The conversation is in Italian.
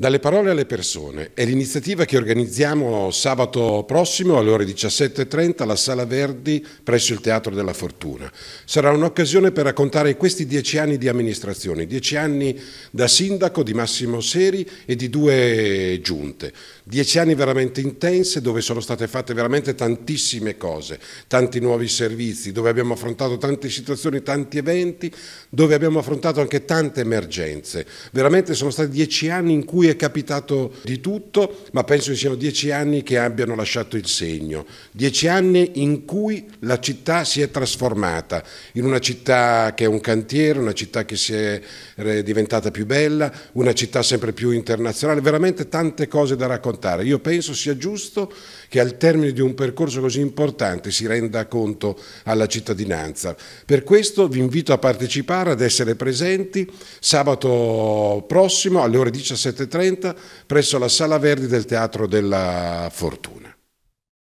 Dalle parole alle persone è l'iniziativa che organizziamo sabato prossimo alle ore 17.30 alla Sala Verdi presso il Teatro della Fortuna. Sarà un'occasione per raccontare questi dieci anni di amministrazione, dieci anni da sindaco di Massimo Seri e di due giunte, dieci anni veramente intense dove sono state fatte veramente tantissime cose, tanti nuovi servizi, dove abbiamo affrontato tante situazioni, tanti eventi, dove abbiamo affrontato anche tante emergenze. Veramente sono stati dieci anni in cui è capitato di tutto, ma penso che siano dieci anni che abbiano lasciato il segno, dieci anni in cui la città si è trasformata in una città che è un cantiere, una città che si è eh, diventata più bella, una città sempre più internazionale, veramente tante cose da raccontare. Io penso sia giusto che al termine di un percorso così importante si renda conto alla cittadinanza. Per questo vi invito a partecipare, ad essere presenti sabato prossimo alle ore 17.30 18.30 presso la Sala Verdi del Teatro della Fortuna.